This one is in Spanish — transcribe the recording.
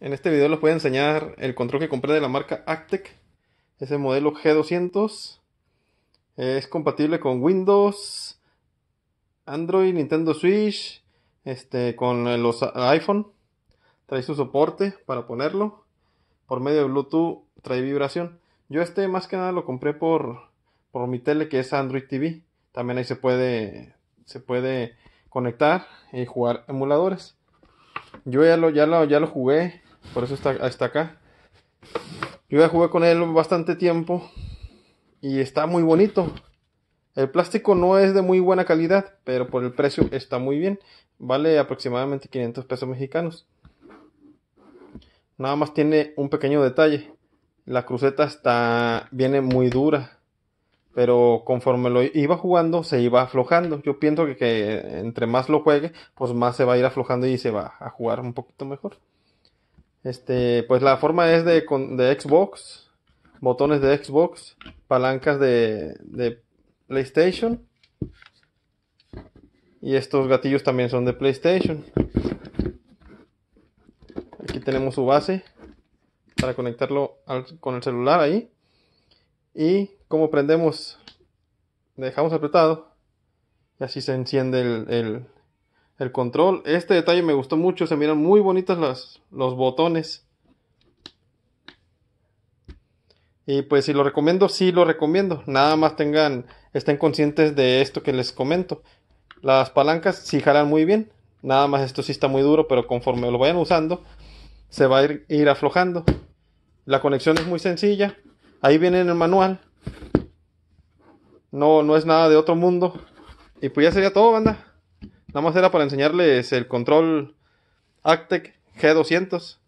En este video les voy a enseñar el control que compré de la marca Actec. Es el modelo G200. Es compatible con Windows, Android, Nintendo Switch, este, con los iPhone. Trae su soporte para ponerlo. Por medio de Bluetooth trae vibración. Yo este más que nada lo compré por, por mi tele que es Android TV. También ahí se puede, se puede conectar y jugar emuladores. Yo ya lo, ya lo, ya lo jugué por eso está, acá. Yo ya jugué con él bastante tiempo y está muy bonito. El plástico no es de muy buena calidad, pero por el precio está muy bien. Vale aproximadamente 500 pesos mexicanos. Nada más tiene un pequeño detalle. La cruceta está viene muy dura, pero conforme lo iba jugando se iba aflojando. Yo pienso que, que entre más lo juegue, pues más se va a ir aflojando y se va a jugar un poquito mejor. Este, pues la forma es de, de Xbox, botones de Xbox, palancas de, PlayStation. Y estos gatillos también son de PlayStation. Aquí tenemos su base para conectarlo con el celular ahí. Y como prendemos, dejamos apretado. Y así se enciende el, el control. Este detalle me gustó mucho, se miran muy bonitas los botones. Y pues si lo recomiendo, sí lo recomiendo. Nada más tengan, estén conscientes de esto que les comento. Las palancas sí jalan muy bien. Nada más esto sí está muy duro, pero conforme lo vayan usando, se va a ir, ir aflojando. La conexión es muy sencilla. Ahí viene en el manual. No, no es nada de otro mundo. Y pues ya sería todo, banda. Nada más era para enseñarles el control Actec G200.